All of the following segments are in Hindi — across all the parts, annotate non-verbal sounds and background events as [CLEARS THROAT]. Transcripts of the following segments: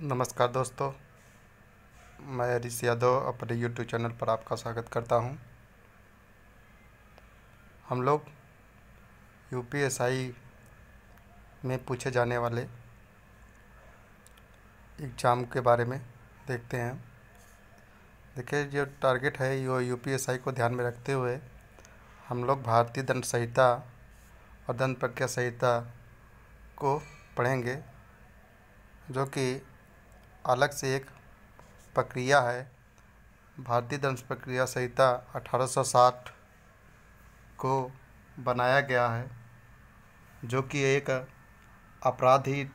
नमस्कार दोस्तों मैं हरीश यादव अपने यूट्यूब चैनल पर आपका स्वागत करता हूं हम लोग यू में पूछे जाने वाले एग्ज़ाम के बारे में देखते हैं देखिए जो टारगेट है यो यू को ध्यान में रखते हुए हम लोग भारतीय दंड संहिता और दंड प्रक्रिया संहिता को पढ़ेंगे जो कि अलग से एक प्रक्रिया है भारतीय दंश प्रक्रिया संहिता 1860 को बनाया गया है जो कि एक अपराधी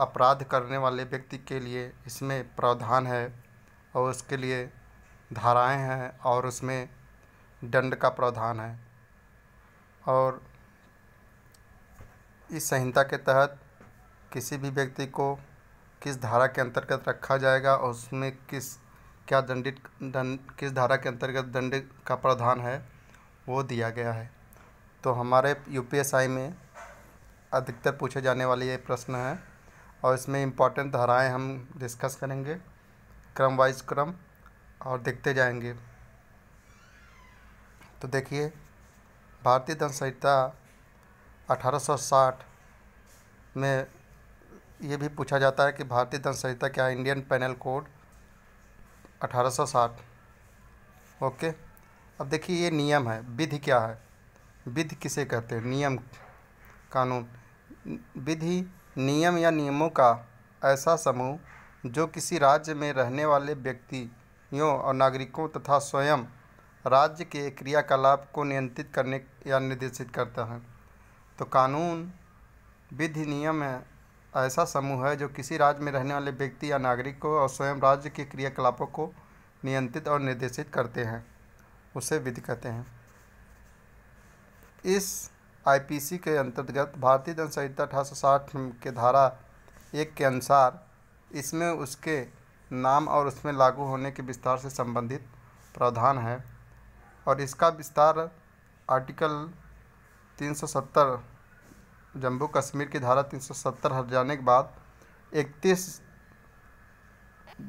अपराध करने वाले व्यक्ति के लिए इसमें प्रावधान है और उसके लिए धाराएं हैं और उसमें दंड का प्रावधान है और इस संहिता के तहत किसी भी व्यक्ति को किस धारा के अंतर्गत रखा जाएगा और उसमें किस क्या दंडित दंड किस धारा के अंतर्गत दंड का प्रावधान है वो दिया गया है तो हमारे यूपीएसआई में अधिकतर पूछे जाने वाले ये प्रश्न हैं और इसमें इम्पॉर्टेंट धाराएं हम डिस्कस करेंगे क्रम वाइज क्रम और देखते जाएंगे तो देखिए भारतीय दंड संहिता 1860 में ये भी पूछा जाता है कि भारतीय दंड संहिता क्या इंडियन पैनल कोड 1860 ओके अब देखिए ये नियम है विधि क्या है विधि किसे कहते हैं नियम कानून विधि नियम या नियमों का ऐसा समूह जो किसी राज्य में रहने वाले व्यक्तियों और नागरिकों तथा स्वयं राज्य के क्रियाकलाप को नियंत्रित करने या निर्देशित करता है तो कानून विधि नियम है ऐसा समूह है जो किसी राज्य में रहने वाले व्यक्ति या नागरिक को और स्वयं राज्य के क्रियाकलापों को नियंत्रित और निर्देशित करते हैं उसे विधि कहते हैं इस आईपीसी के अंतर्गत भारतीय दंड संहिता अठारह के धारा एक के अनुसार इसमें उसके नाम और उसमें लागू होने के विस्तार से संबंधित प्रावधान है और इसका विस्तार आर्टिकल 370 जम्मू कश्मीर की धारा 370 हट जाने के बाद 31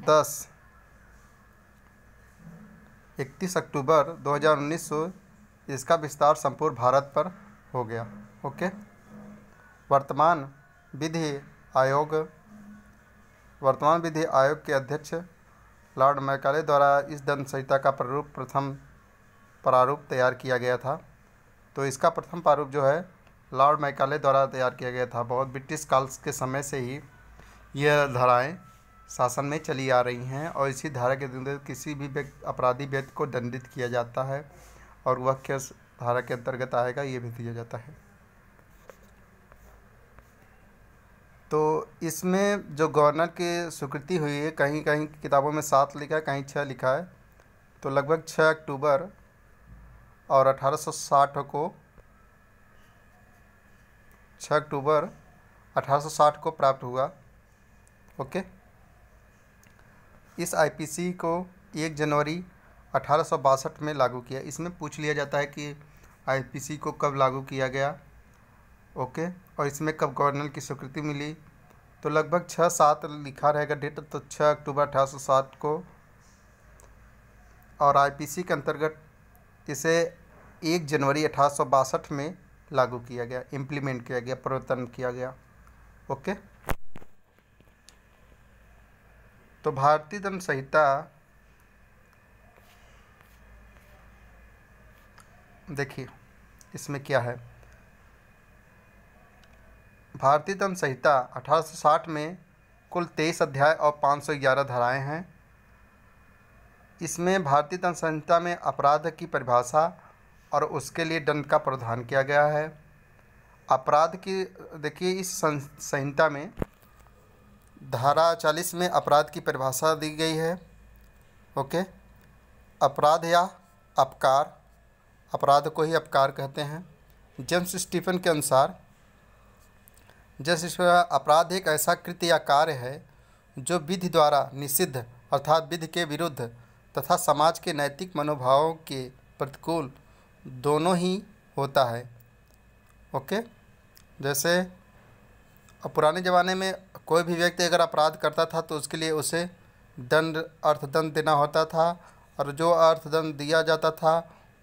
दस 31 अक्टूबर 2019 इसका विस्तार संपूर्ण भारत पर हो गया ओके वर्तमान विधि आयोग वर्तमान विधि आयोग के अध्यक्ष लॉर्ड मैकाले द्वारा इस दंड संहिता का प्रारूप प्रथम प्रारूप तैयार किया गया था तो इसका प्रथम प्रारूप जो है लॉर्ड मैकाले द्वारा तैयार किया गया था बहुत ब्रिटिश काल के समय से ही यह धाराएँ शासन में चली आ रही हैं और इसी धारा के अंतर्गत किसी भी व्यक्ति अपराधी व्यक्ति को दंडित किया जाता है और वह किस धारा के अंतर्गत आएगा ये भी दिया जाता है तो इसमें जो गवर्नर की स्वीकृति हुई है कहीं कहीं किताबों में सात लिखा है कहीं छः लिखा है तो लगभग छः अक्टूबर और अठारह को छः अक्टूबर 1860 को प्राप्त हुआ ओके इस आईपीसी को 1 जनवरी अठारह में लागू किया इसमें पूछ लिया जाता है कि आईपीसी को कब लागू किया गया ओके और इसमें कब गवर्नर की स्वीकृति मिली तो लगभग छः सात लिखा रहेगा डेट तो छः अक्टूबर अठारह सात को और आईपीसी के अंतर्गत इसे एक जनवरी अठारह में लागू किया गया इम्प्लीमेंट किया गया प्रवर्तन किया गया ओके तो भारतीय दंड संहिता देखिए इसमें क्या है भारतीय दंड संहिता 1860 में कुल तेईस अध्याय और 511 धाराएं हैं इसमें भारतीय दंड संहिता में अपराध की परिभाषा और उसके लिए दंड का प्रावधान किया गया है अपराध की देखिए इस संहिता में धारा चालीस में अपराध की परिभाषा दी गई है ओके अपराध या अपकार अपराध को ही अपकार कहते हैं जेम्स स्टीफन के अनुसार जैसे अपराध एक ऐसा कृत्य या कार्य है जो विधि द्वारा निषिद्ध अर्थात विधि के विरुद्ध तथा समाज के नैतिक मनोभावों के प्रतिकूल दोनों ही होता है ओके जैसे पुराने ज़माने में कोई भी व्यक्ति अगर अपराध करता था तो उसके लिए उसे दंड अर्थदंड देना होता था और जो अर्थदंड दिया जाता था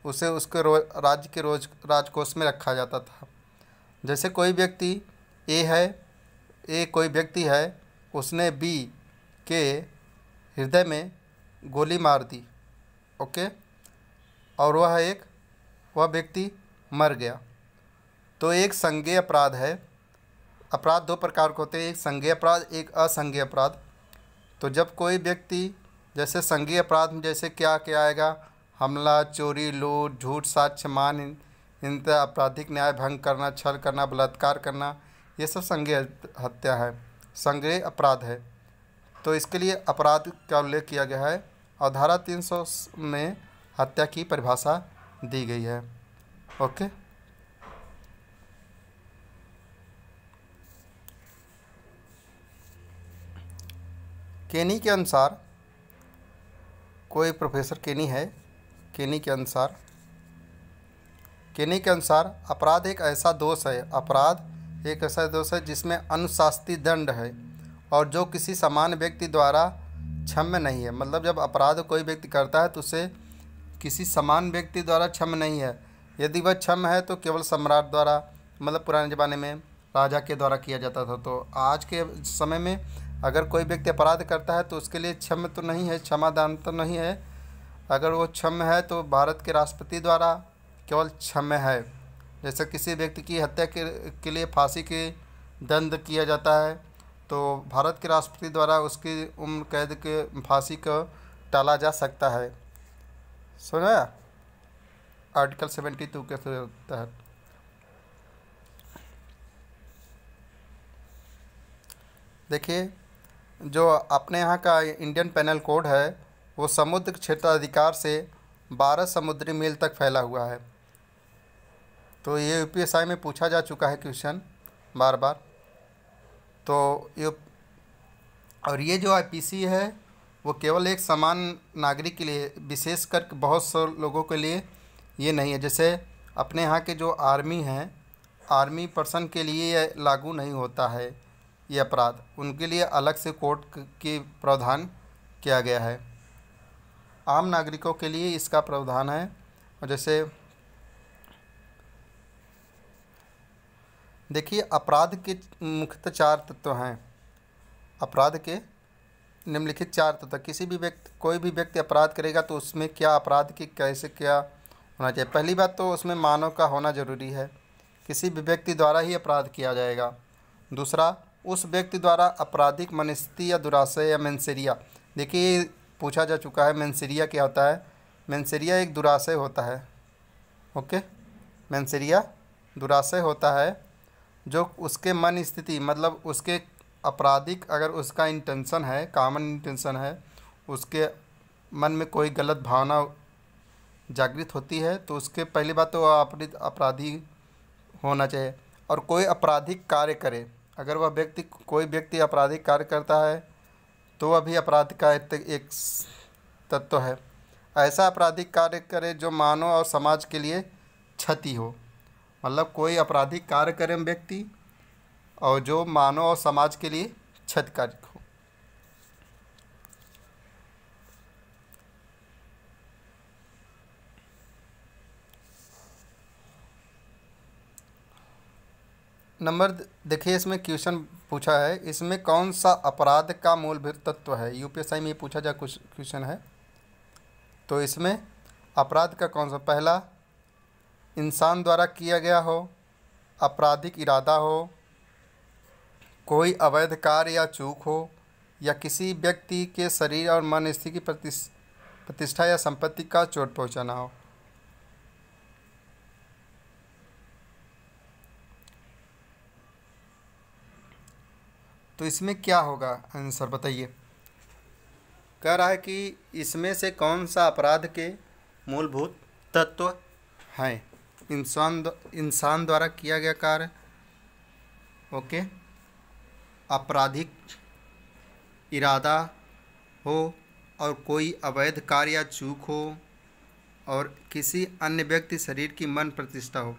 उसे उसके रो राज्य के रोज राजकोष में रखा जाता था जैसे कोई व्यक्ति ए है ए कोई व्यक्ति है उसने बी के हृदय में गोली मार दी ओके और वह एक वह व्यक्ति मर गया तो एक संज्ञेय अपराध है अपराध दो प्रकार के होते हैं एक संज्ञेय अपराध एक असंज्ञेय अपराध तो जब कोई व्यक्ति जैसे संज्ञेय अपराध में जैसे क्या क्या आएगा हमला चोरी लूट झूठ साक्ष्य मान इन आपराधिक न्याय भंग करना छल करना बलात्कार करना ये सब संज्ञेय हत्या है संज्ञेय अपराध है तो इसके लिए अपराध का उल्लेख किया गया है और धारा 300 में हत्या की परिभाषा दी गई है ओके केनी के अनुसार कोई प्रोफेसर केनी है केनी के अनुसार केनी के अनुसार अपराध एक ऐसा दोष है अपराध एक ऐसा दोष है जिसमें अनुशासित दंड है और जो किसी समान व्यक्ति द्वारा क्षम्य नहीं है मतलब जब अपराध कोई व्यक्ति करता है तो उसे किसी समान व्यक्ति द्वारा क्षम नहीं है यदि वह क्षम है तो केवल सम्राट द्वारा मतलब पुराने ज़माने में राजा के द्वारा किया जाता था तो आज के समय में अगर कोई व्यक्ति अपराध करता है तो उसके लिए क्षम तो नहीं है क्षमादान तो नहीं है अगर वो क्षम है तो भारत के राष्ट्रपति द्वारा केवल क्षम है जैसे किसी व्यक्ति की हत्या के, के लिए फांसी के दंड किया जाता है तो भारत के राष्ट्रपति द्वारा उसकी उम्र कैद के फांसी को टाला जा सकता है समझाया आर्टिकल सेवेंटी टू के तहत देखिए जो अपने यहाँ का इंडियन पैनल कोड है वो समुद्र क्षेत्राधिकार से बारह समुद्री मील तक फैला हुआ है तो ये यूपीएसआई में पूछा जा चुका है क्वेश्चन बार बार तो ये और ये जो आईपीसी है वो केवल एक समान नागरिक के लिए विशेषकर बहुत से लोगों के लिए ये नहीं है जैसे अपने यहाँ के जो आर्मी हैं आर्मी पर्सन के लिए यह लागू नहीं होता है ये अपराध उनके लिए अलग से कोर्ट की प्रावधान किया गया है आम नागरिकों के लिए इसका प्रावधान है और जैसे देखिए अपराध के मुख्यतः चार तत्व हैं अपराध के निम्नलिखित चार तत्व किसी भी व्यक्ति कोई भी व्यक्ति अपराध करेगा तो उसमें क्या अपराध की कैसे क्या होना चाहिए पहली बात तो उसमें मानव का होना जरूरी है किसी भी व्यक्ति द्वारा ही अपराध किया जाएगा दूसरा उस व्यक्ति द्वारा आपराधिक मनस्थिति या दुराशय या मैंसेरिया देखिए पूछा जा चुका है मैंसेरिया क्या होता है मैंसेरिया एक दुराशय होता है ओके मैंसेरिया दुराशय होता है जो उसके मन स्थिति मतलब उसके आपराधिक अगर उसका इंटेंसन है कामन इंटेंसन है उसके मन में कोई गलत भावना जागृत होती है तो उसके पहली बात तो अपराध अपराधी होना चाहिए और कोई आपराधिक कार्य करे अगर वह व्यक्ति कोई व्यक्ति आपराधिक कार्य करता है तो वह भी अपराध का एक तत्व है ऐसा आपराधिक कार्य करे जो मानव और समाज के लिए क्षति हो मतलब कोई आपराधिक कार्य करे व्यक्ति और जो मानव और समाज के लिए क्षतिकारी हो नंबर देखिए इसमें क्वेश्चन पूछा है इसमें कौन सा अपराध का मूलभूत तत्व है यूपीएसआई में पूछा जा कुछ क्वेश्चन है तो इसमें अपराध का कौन सा पहला इंसान द्वारा किया गया हो आपराधिक इरादा हो कोई अवैध कार्य या चूक हो या किसी व्यक्ति के शरीर और मन स्थिति की प्रतिष्ठा या संपत्ति का चोट पहुंचाना हो तो इसमें क्या होगा आंसर बताइए कह रहा है कि इसमें से कौन सा अपराध के मूलभूत तत्व हैं इंसान इंसान द्वारा किया गया कार्य ओके आपराधिक इरादा हो और कोई अवैध कार्य या चूक हो और किसी अन्य व्यक्ति शरीर की मन प्रतिष्ठा हो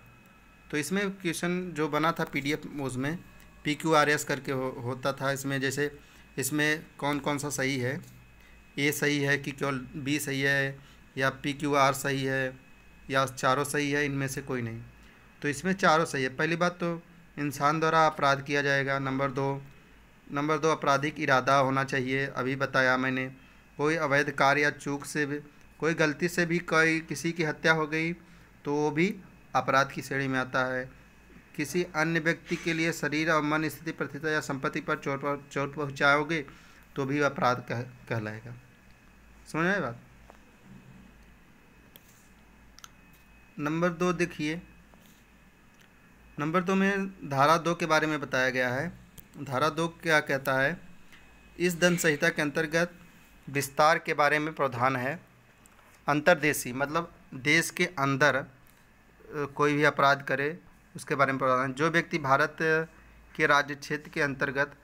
तो इसमें क्वेश्चन जो बना था पीडीएफ उसमें पी क्यू आर एस करके हो, होता था इसमें जैसे इसमें कौन कौन सा सही है ए सही है कि केवल बी सही है या पी क्यू आर सही है या चारों सही है इनमें से कोई नहीं तो इसमें चारों सही है पहली बात तो इंसान द्वारा अपराध किया जाएगा नंबर दो नंबर दो आपराधिक इरादा होना चाहिए अभी बताया मैंने कोई अवैध कार्य या चूक से भी कोई गलती से भी कोई किसी की हत्या हो गई तो वो भी अपराध की श्रेणी में आता है किसी अन्य व्यक्ति के लिए शरीर और मन स्थिति प्रतिष्ठा या संपत्ति पर चोट चोट पहुँचाओगे तो भी अपराध कह कहलाएगा समझ में बात नंबर दो देखिए नंबर दो में धारा दो के बारे में बताया गया है धारा दो क्या कहता है इस दंड संहिता के अंतर्गत विस्तार के बारे में प्रावधान है अंतर्देशी मतलब देश के अंदर कोई भी अपराध करे उसके बारे में प्रावधान जो व्यक्ति भारत के राज्य क्षेत्र के अंतर्गत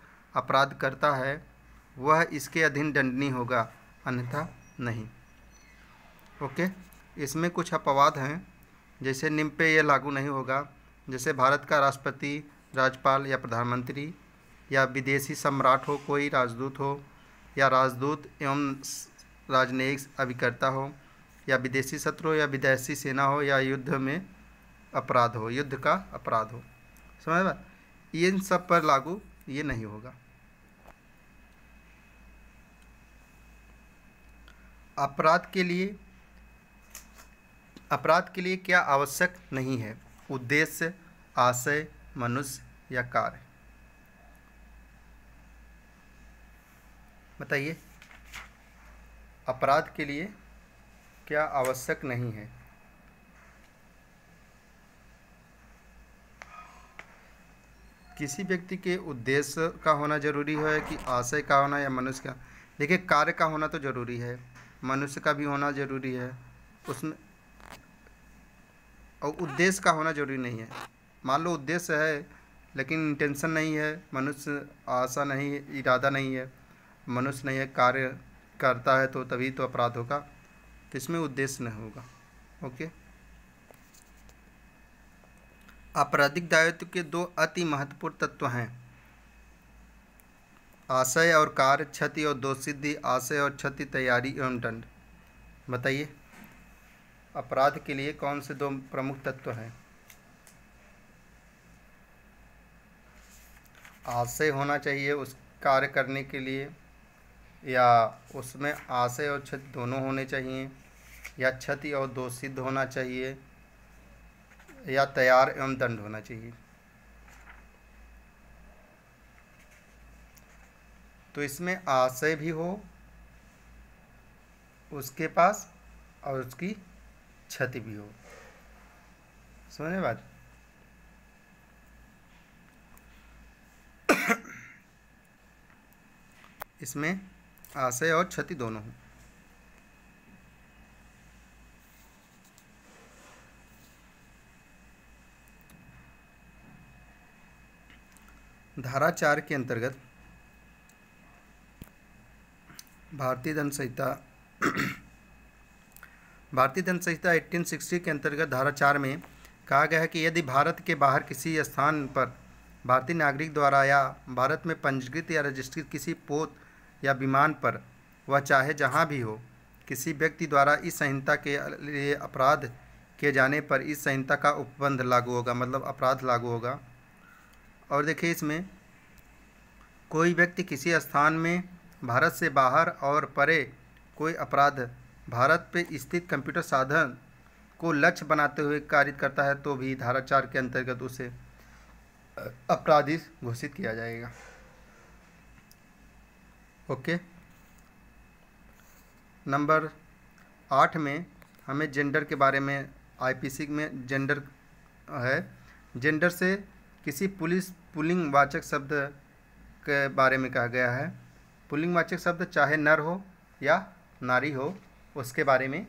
अपराध करता है वह इसके अधीन दंडनीय होगा अन्यथा नहीं ओके इसमें कुछ अपवाद हैं जैसे निम्पे यह लागू नहीं होगा जैसे भारत का राष्ट्रपति राज्यपाल या प्रधानमंत्री या विदेशी सम्राट हो कोई राजदूत हो या राजदूत एवं राजनयिक अभिकर्ता हो या विदेशी शत्रु या विदेशी सेना हो या युद्ध में अपराध हो युद्ध का अपराध हो समझ बा इन सब पर लागू ये नहीं होगा अपराध के लिए अपराध के लिए क्या आवश्यक नहीं है उद्देश्य आशय मनुष्य या कार्य बताइए अपराध के लिए क्या आवश्यक नहीं है किसी व्यक्ति के उद्देश्य का होना जरूरी है कि आशय का होना या मनुष्य का देखिए कार्य का होना तो जरूरी है मनुष्य का भी होना जरूरी है उसमें और उद्देश्य का होना जरूरी नहीं है मान लो उद्देश्य है लेकिन इंटेंशन नहीं है मनुष्य आशा नहीं है इरादा नहीं है मनुष्य ने यह कार्य करता है तो तभी तो अपराध होगा तो इसमें उद्देश्य नहीं होगा ओके आपराधिक दायित्व के दो अति महत्वपूर्ण तत्व हैं आशय और कार्य क्षति और दो सिद्धि आशय और क्षति तैयारी एवं दंड बताइए अपराध के लिए कौन से दो प्रमुख तत्व हैं आशय होना चाहिए उस कार्य करने के लिए या उसमें आशय और छत दोनों होने चाहिए या क्षति और दोष सिद्ध होना चाहिए या तैयार एवं दंड होना चाहिए तो इसमें आशय भी हो उसके पास और उसकी क्षति भी हो सुने बात [COUGHS] इसमें आशय और क्षति दोनों हो धारा चार के अंतर्गत भारतीय दंड संहिता [CLEARS THROAT] भारतीय दंड संहिता 1860 के अंतर्गत धारा चार में कहा गया है कि यदि भारत के बाहर किसी स्थान पर भारतीय नागरिक द्वारा या भारत में पंजीकृत या रजिस्ट्रीकृत किसी पोत या विमान पर वह चाहे जहाँ भी हो किसी व्यक्ति द्वारा इस संहिता के लिए अपराध किए जाने पर इस संहिता का उपबंध लागू होगा मतलब अपराध लागू होगा और देखिए इसमें कोई व्यक्ति किसी स्थान में भारत से बाहर और परे कोई अपराध भारत पे स्थित कंप्यूटर साधन को लक्ष्य बनाते हुए कार्य करता है तो भी धारा चार के अंतर्गत उसे अपराधी घोषित किया जाएगा ओके नंबर आठ में हमें जेंडर के बारे में आईपीसी में जेंडर है जेंडर से किसी पुलिस पुलिंग वाचक शब्द के बारे में कहा गया है पुलिंग वाचक शब्द चाहे नर हो या नारी हो उसके बारे में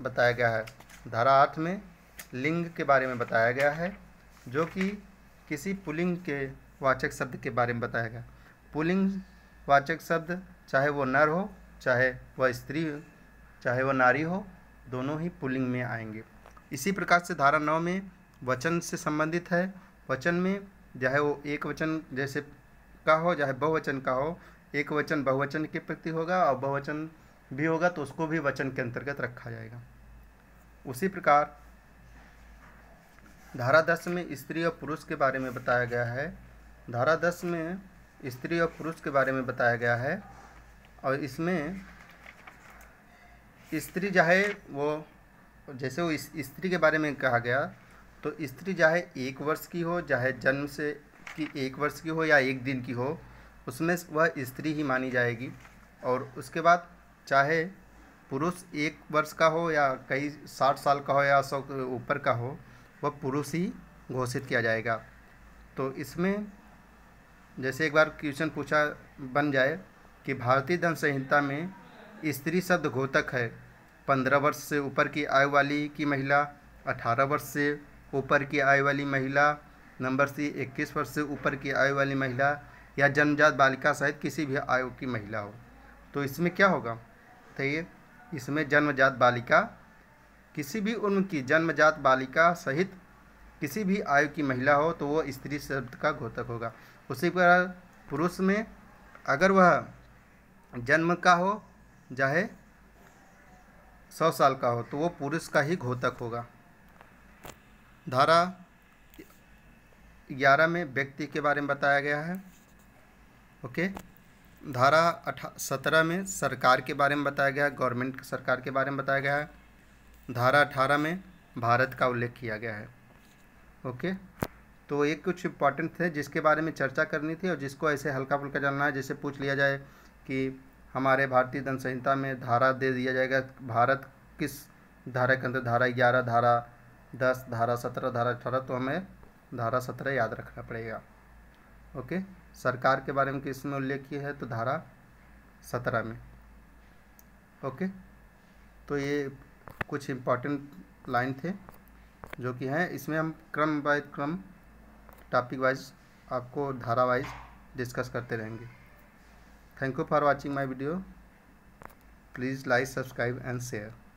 बताया गया है धारा आठ में लिंग के बारे में बताया गया है जो कि किसी पुलिंग के वाचक शब्द के बारे में बताया गया पुलिंग वाचक शब्द चाहे वो नर हो चाहे वह स्त्री हो चाहे वह नारी हो दोनों ही पुलिंग में आएंगे इसी प्रकार से धारा नौ में वचन से संबंधित है वचन में चाहे वो एक वचन जैसे का हो चाहे बहुवचन का हो एक वचन बहुवचन के प्रति होगा और बहुवचन भी होगा तो उसको भी वचन के अंतर्गत रखा जाएगा उसी प्रकार धारा दस में स्त्री और पुरुष के बारे में बताया गया है धारा दस में स्त्री और पुरुष के बारे में बताया गया है और इसमें स्त्री चाहे वो जैसे वो स्त्री के बारे में कहा गया तो स्त्री चाहे एक वर्ष की हो चाहे जन्म से की एक वर्ष की हो या एक दिन की हो उसमें वह स्त्री ही मानी जाएगी और उसके बाद चाहे पुरुष एक वर्ष का हो या कई साठ साल का हो या सौ ऊपर का हो वह पुरुष ही घोषित किया जाएगा तो इसमें जैसे एक बार क्वेश्चन पूछा बन जाए कि भारतीय धन संहिता में स्त्री शब्द घोतक है पंद्रह वर्ष से ऊपर की आयु वाली की महिला अठारह वर्ष से ऊपर की आयु वाली महिला नंबर सी इक्कीस वर्ष से ऊपर की आयु वाली महिला या जन्मजात बालिका सहित किसी भी आयु की महिला हो तो इसमें क्या होगा तो ये इसमें जन्मजात बालिका किसी भी उम्र की जन्मजात बालिका सहित किसी भी आयु की महिला हो तो वो स्त्री शब्द का घोतक होगा उसी प्रकार पुरुष में अगर वह जन्म का हो चाहे सौ साल का हो तो वो पुरुष का ही घोतक होगा धारा ग्यारह में व्यक्ति के बारे में बताया गया है ओके धारा अठा सत्रह में सरकार के बारे में बताया गया है गवर्नमेंट सरकार के बारे में बताया गया है धारा अठारह में भारत का उल्लेख किया गया है ओके तो ये कुछ इंपॉर्टेंट थे जिसके बारे में चर्चा करनी थी और जिसको ऐसे हल्का फुल्का जानना है जैसे पूछ लिया जाए कि हमारे भारतीय दंड संहिता में धारा दे दिया जाएगा भारत किस धारा के अंदर धारा ग्यारह धारा दस धारा सत्रह धारा अठारह तो हमें धारा सत्रह याद रखना पड़ेगा ओके सरकार के बारे में किस में उल्लेख किया है तो धारा सत्रह में ओके तो ये कुछ इम्पॉर्टेंट लाइन थे जो कि हैं इसमें हम क्रम बाय क्रम टॉपिक वाइज आपको धारा वाइज डिस्कस करते रहेंगे thank you for watching my video please like subscribe and share